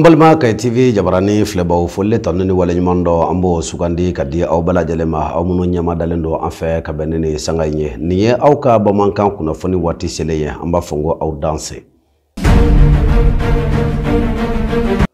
an balima kayi tv jabarani filɛbaw folile le tanu ni waleɲuman dɔ an b'o sugandi ka di aw bɛlajɛlen ma aw minnu ɲɛma dalen don an fɛ ka bɛn ni sanga ɲɛ nin ye aw ka bamankan kunnafoni waati selen ye an b'a fɔ ko aw danse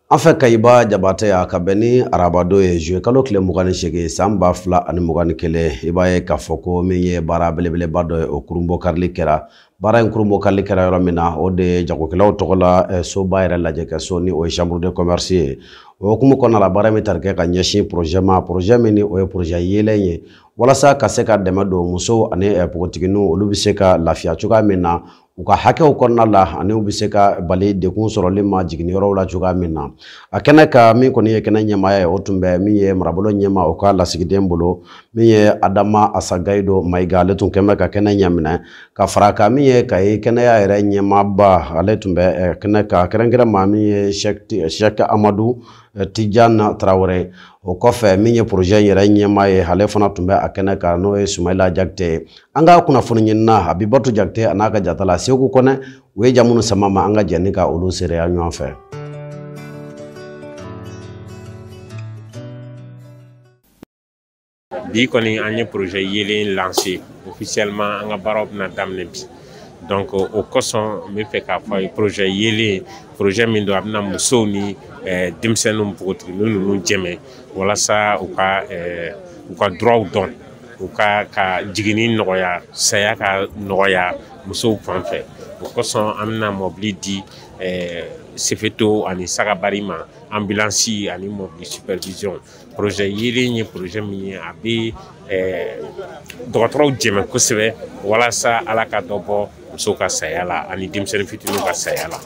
an fɛ kayiba jabate y'a ka bɛn ni arabado ye zuye kalo tile mugani segi saan b'a fila ani mugani kelen i b'a ye k'a fɔ ko min ye baara belebeleba dɔ ye o kurunbɔ karili kɛra baara in kurunbɔ karili kɛra yɔrɔ min na o de ye jagokɛlaw tɔgɔ la eh, soba yɛrɛ lajɛkɛ so ni o ye chambre de commerce ye o hukumu kɔnɔna la baara min tarikɛ ka ɲɛsin projet ma projet min ni o ye projet yeelen ye walasa ka se ka dɛmɛ don musow ani eh, pogotiginiw olu bɛ se ka lafiya cogoya min na u ka hakɛw kɔnɔna la ani u be se ka bali dekun sɔrɔli ma jiginiyɔrɔw la cogoya min na a kɛnɛ ka min kɔni ye kɛnɛ ɲɛmaaya ye o tun bɛ min ye marabolo ɲɛma o ka lasigiden bolo min ye adama asagaido maiga ale tun kɛmɛ ka kɛnɛ ɲaminɛ ka fara ka min ye kayi kɛnɛya yɛrɛ ba ale tun bɛ kɛnɛ ka kɛrɛnkɛrɛn ma min ye sɛki amadu Tijana Traore o kɔfɛ min ye projet in yɛrɛ ɲɛmaa ye ale fana tun bɛ a kɛnɛ kan n'o ye Sumaila Jakite ye an ka kunnafoni ɲinina Abibatu Jakite a n'a ka jatala la Seku Kɔnɛ u ye jamunu sama ma an ka jɛni ka olu seereya ɲɔgɔn fɛ. Bi kɔni an ye projet yelen lancé officiellement an ka baaraw bɛna daminɛ bi. donc o kosɔn n bɛ fɛ k'a fɔ a ye projet yelen projet min don a bɛna musow ni eh, denmisɛnninw npogotiginin ninnu jɛmɛ walasa u ka eh, u ka droit dɔn u ka ka jiginni nɔgɔya saya ka nɔgɔya musow fan fɛ o kosɔn an bɛna mɔbili di eh, sefeto ani sagabari ma ambulansi ani mɔbili supervision projet yelen ye projet min ye a bɛ eh, dɔgɔtɔrɔw dɛmɛ kosɛbɛ walasa ala ka dɔ bɔ musow ka saya la ani denmisɛnnin fitininw ka saya la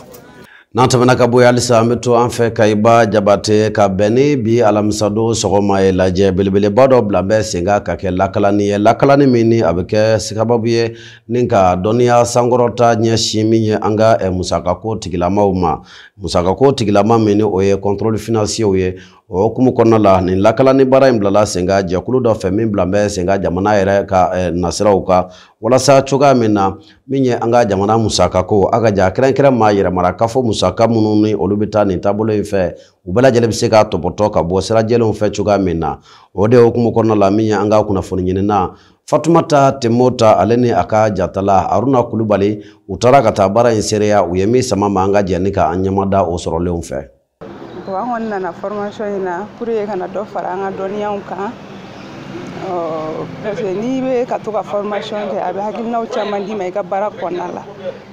n'an tɛmɛna ka bɔ yen halisa an to an fɛ ba jabate ka bɛnni bi alamisadon sɔgɔma ye lajɛ belebeleba dɔ bila bɛ sen kan ka kɛ lakalani ye lakalani min ni a bɛ kɛ sababu ye ni ka dɔnniya sankɔrɔta ɲɛsin min ye an ka e musakako tigilamaw ma musakako tigilama min ni o ye kɔntoroli finansiyew ye o hukumu kɔnɔna la nin lakalani baara in bilala sen ka jɛkulu dɔ fɛ min bila bɛ sen eh, ka jamana yɛrɛ ka nasiraw ka walasa cogoya min na min ye an ka jamana musaka ko a ka ja kɛrɛnkɛrɛn ma yɛrɛmara kafo musaka minnu ni olu bɛ taa nin taabolo in fɛ u bɛɛ lajɛlen bɛ se k'a tɔbɔtɔ ka bɔ sira fɛ cogoya min na o de hukumu kɔnɔna la min ye an ka kunnafoni ɲinina fatumata temota ale ni a ka jatala haruna kulubali u taara ka taa baara in seereya u ye min sama ma an ka jɛni ka an ɲɛmada o sɔrɔlenw fɛ an kɔni nana formation in e na pour que ka na dɔ fara an ka dɔnniyaw kan parce que n'i bɛ ka to ka formation kɛ a bɛ hakilinaw caman d'i ma i ka baara kɔnɔna la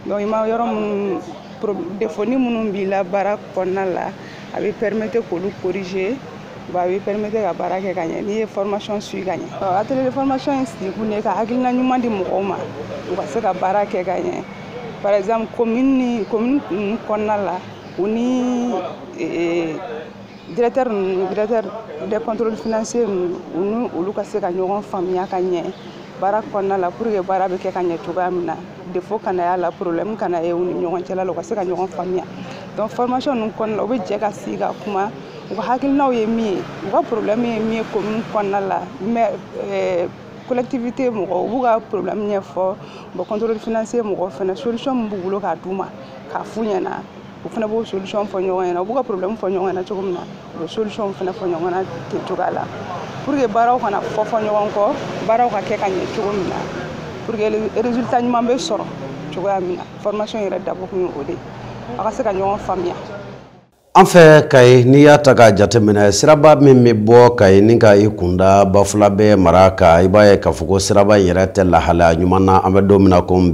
donc i ma yɔrɔ minnu pro minnu b'i la baara kɔnɔna la a bɛ permettre k'olu corriger wa a bɛ permettre ka baara kɛ ka ɲɛ n'i ye formation suit ka ɲɛ atelier de formation in sigi kun ka hakilina ɲuman di mɔgɔw ma u ka se ka baara kɛ ka ɲɛ par exemple commune ni commune mm, ninnu la uni ni eh, eh, directeur ninnu directeur des contrôles financiers ninnu olu ka se ka ɲɔgɔn faamuya ka ɲɛ baara kɔnɔna la pour que baara bɛ kɛ ka ɲɛ cogoya min na defo kana y'a la problème kana ye u ni ɲɔgɔn cɛla la u ka se ka ɲɔgɔn faamuya donc formation ninnu kɔnɔna u bɛ jɛ ka sigi ka kuma u ka hakilinaw ye min ye u ka problème ye min ye commune kɔnɔna la mais eh, collectivité mɔgɔ u b'u ka problème ɲɛfɔ bon contrôle financier mɔgɔ fɛnɛ solution min b'u bolo k'a d'u ma k'a f'u ɲɛna u fana b'o solution fɔ ɲɔgɔn ɲɛna u b'u ka problème fɔ ɲɔgɔn ɲɛna cogo min na u bɛ solution fana fɔ ɲɔgɔn na ten cogoya la pour que baaraw kana fɔ fɔ ɲɔgɔn kɔ baaraw ka kɛ ka ɲɛ cogo min na pour que résultat ɲuman bɛ sɔrɔ cogoya min na formation yɛrɛ dabɔ kun ye o de ye a ka se ka ɲɔgɔn faamuya an fɛ kayi n'i y'a ta k'a jateminɛ siraba min bɛ bɔ kayi ni ka i kunda bafula bɛ mara ka i b'a ye k'a fɔ ko siraba in yɛrɛ tɛ lahalaya ɲuman na an bɛ don min ko n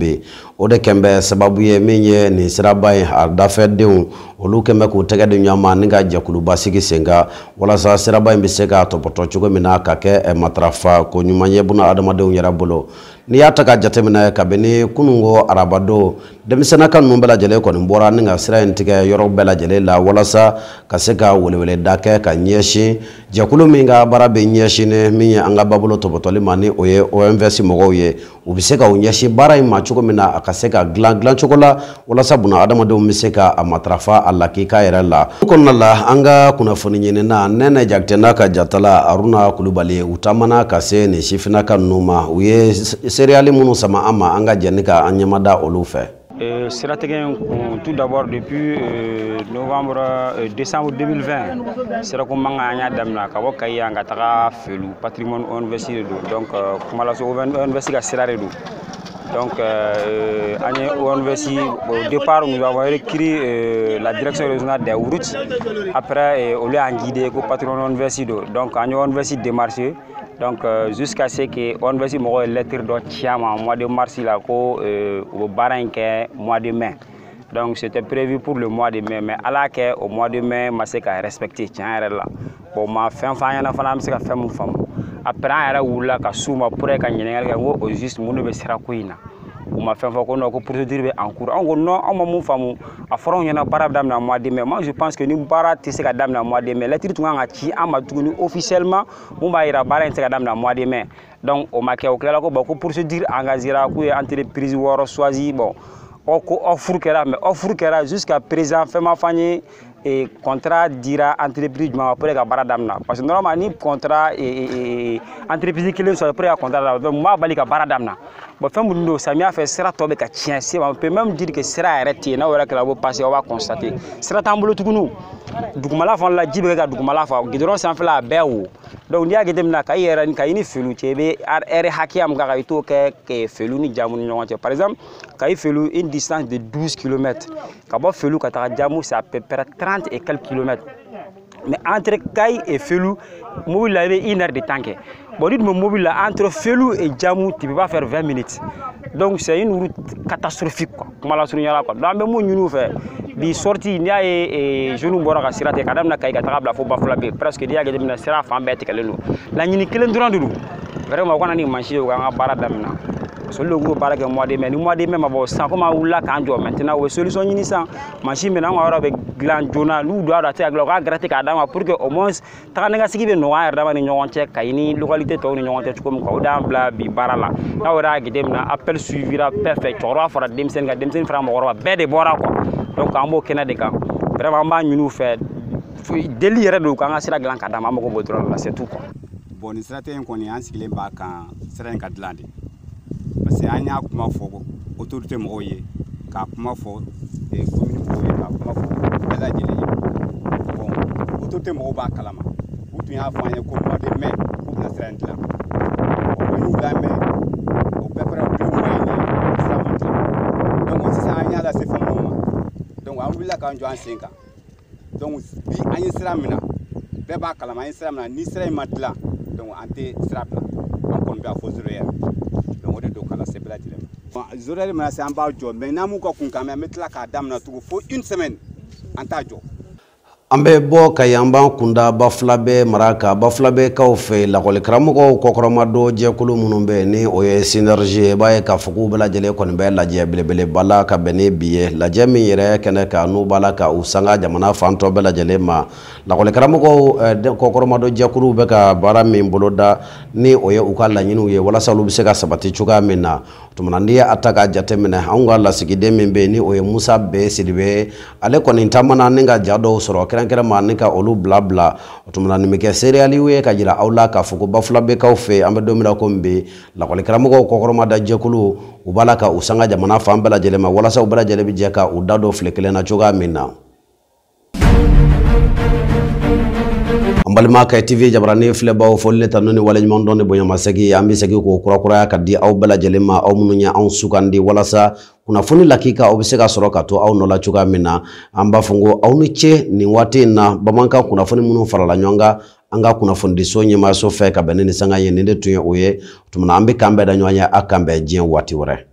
o de kɛnbɛ sababu ye min ye nin siraba in a dafɛdenw olu kɛn k'u tɛgɛ di ɲɔgɔn ma ni ka jɛkuluba sen kan walasa siraba in be se k'a tɔpɔtɔ cogo min na ka kɛ matarafa ko ɲuman ye buna adamadenw yɛrɛ bolo n'i y'a ta k'a jateminɛ kabini kununko arabado denmisɛnnaka ninnu bɛɛ kɔni bɔra ni ka sira in yɔrɔ bɛlajɛle la walasa ka se ka weleweleda kɛ ka ɲɛsin jɛkulu min ka baara be ɲɛsini min ye an ka babolo tɔbɔtɔli ma ni o ye OMVS mɔgɔw ye u be se ka u ɲɛsin baara yi ma cogo min na a ka se ka dilan dilancogo la walasa buna adamadenw be se ka a matarafa a lakika yɛrɛ la kɔnɔna la an ka kunnafoni ɲinina nɛnɛ jakite n'a ka jatala aruna kulubali u taamana ka se nin sifinnaka ninnu ma u ye seereyali minnu sama an ma an ka jɛni ka an ɲɛmada olu fɛ Euh, siratigɛ euh, tout d'abord depuis euh, novembre euh, décembre 2020 sirako man ka an y'a damina ka felu patrimoine universitaire donc euh, kumalaso universitaire ka sira de do donc euh, an ye au départ nous avons écrit la direction régionale des routes après on l'a guidé ko patrimoine universitaire donc année universitaire onvs démarché donc euh, jusqu'à ce que on bɛ se mɔgɔ ye lettre dɔ ci a ma mois de mars la ko euh, u bɛ baara in kɛ mois de mai donc c'était prévu pour le mois de mai mais ala kɛ o mois de mai ma se ka respecter tiɲɛ yɛrɛ la bon ma fɛn f'an ɲɛna fana an bɛ se ka fɛn mun faamu après an yɛrɛ wulila ka s'u ma pour ka ɲininkali kɛ n ko au juste mun de bɛ sira ko in na On ma fait fɔ procédure en cours On non ma a fɔra anw ɲɛna en mois de mai je pense que ni baara de se en mois de mai officiellement in mois de donc on ma kɛ ko procédure engagera k'u entreprise choisi bon jusqu'à présent ma kɔntara e, dira entreprise jumɛn ma pour que ka baara daminɛ parce que normalement ni kɔntara e, e, entreprise kelen sɔrɔ pour que ka kɔntara daminɛ donc mun b'a bali ka baara daminɛ bon fɛn minnu don samiya fɛ sira tɔ bɛ ka tiɲɛ se ma on peut même dire que sira yɛrɛ tɛ yen n'aw yɛrɛ kɛra o bɛ passe aw b'a constater sira t'an bolo tuguni dugumala fana la ji bɛ kɛ ka dugumala fa gidɔrɔn sanfɛla a bɛɛ wo donc n'i y'a jate minɛ ka ni ka ni felu cɛ ar bɛ ɛri am min kan ka i t'o kɛ felu ni jamu ni ɲɔgɔn cɛ par exemple ka i felu une distance de 12 kilomètres ka bɔ felu ka taga jamu c'est à peu près 30 et quelques kilomètres mais entre kayi et felu mobili la i bɛ une heure de temps kɛ bon n'i tun bɛ mobili la entre felu et jamu tu peux pas faire vingt minutes donc c'est une route catastrophique quoi kuma lasurunya la quoi donc an bɛ mun ɲini u fɛ bi sorti n'i y'a ye jeunes bɔra ka sira tigɛ ka daminɛ kayi ka taga bila fo bafulabe presque n'i y'a jateminɛ sira fan bɛɛ tigɛlen don laɲini kelen dɔrɔn de don vraiment u kana nin mansi ye u k'an ka baara daminɛ. parce que olu de tun mois de mai ni mois de mai ma bɔ sisan komi an wulila k'an jɔ maintenant u solution ɲini sisan mansin na an ka yɔrɔ bɛ dilan joona n'u don a ka dilan k'a gɛrɛ pour que au moins taga ni ka segin bɛ nɔgɔya an dama ni ɲɔgɔn cɛ Kayi ni localité tɔw ni ɲɔgɔn cɛ cogo min kan o bi baara la n'aw yɛrɛ y'a jateminɛ appel suivira bɛɛ fɛ cɛkɔrɔba fara denmisɛnnin kan denmisɛnnin fara mɔgɔkɔrɔba bɛɛ de bɔra quoi donc an b'o de kan vraiment b'a ɲini u fɛ deli yɛrɛ don k'an ka sira dilan ka d'an ma an mago la c'est tout quoi. bon nin siratigɛ in kɔni an sigilen b'a kan sira in ka dilan se an y'a kuma fɔ otorite mɔgɔw ye k'a kuma fɔ komini mɔgɔw ye k'a kuma fɔ bɛɛ lajɛlen ye bon otorite mɔgɔw b'a kalama u tun y'a fɔ an ye ko mois de mai k'u bɛna sira in dilan o y'u lamɛn o bɛɛ fɛnɛ u ye moyen ye sira ma dilan donc sisan an y'a lase fɔ mɔgɔw ma donc an wulila k'an jɔ an sen kan donc bi an ye sira min na bɛɛ b'a kalama an ye sira min na ni sira in ma dilan donc an tɛ sira bila an kɔni bɛ a fɔ zero yɛrɛ que c'est un de mais de une semaine en an bɛ bɔ ka yan b'an kunda bafulabɛ mara ka bafulabɛkaw fɛ lakɔlikaramɔgɔw kɔkɔrɔmadɔ jɛkulu minnu bɛ ni o ye sinɛrgi ye i b'a ye k'a fɔ k'u bɛlajɛlen kɔni bɛ lajɛ belebeleba la ka bɛn ni bi ye lajɛ min yɛrɛ kɛnɛ kan n'u b'a la ka u sanga jamana fan tɔ bɛɛ lajɛlen ma lakɔlikaramɔgɔw kɔkɔrɔmadɔ jɛkuluw bɛ ka baara min boloda ni o ye u ka laɲiniw ye walasa olu bɛ se ka sabati cogoya min na tumana n'i ye a k'a jate minɛ anw ka lasigiden min bɛ ni o ye musa bɛɛ siribe ale kɔni taamana ni ka ja dɔw sɔrɔ kɛrɛn kɛrɛnkɛrɛn ni ka olu bila bila o nin bɛ kɛ seereyaliw ye ka jira aw la k'a fɔ ko bafula bɛ k'aw fɛ an bɛ don min na komi bi lakɔlikaramɔgɔw kɔkɔrɔmada jɛkulu u b'a la ka u sanga jamana fan bɛɛ lajɛlen ma walasa u bɛɛ lajɛlen bɛ jɛ ka u da don file kelen na cogoya min na balima kayi tv jabarani filɛbaw foli le tanu ni waleɲuman dɔn de bonyamasegi an segi k'o kurakuraya ka di aw bɛlajɛlen ma aw minnu ye anw sugandi walasa kunnafoni lakika aw be se ka sɔrɔ ka to aw nɔ la cogoya min na an b'a fɔ ko aw ni ce nin waati in na bamankan kunnafoni minnu farala ɲɔgɔn ka an ka kunnafonidiso ɲɛmayaso fɛ ka bɛn ni ni sanga ye nin de tun ye o ye tumana an be kan bɛɛ da ɲɔgɔn ye a kan diɲɛ waati wɛrɛ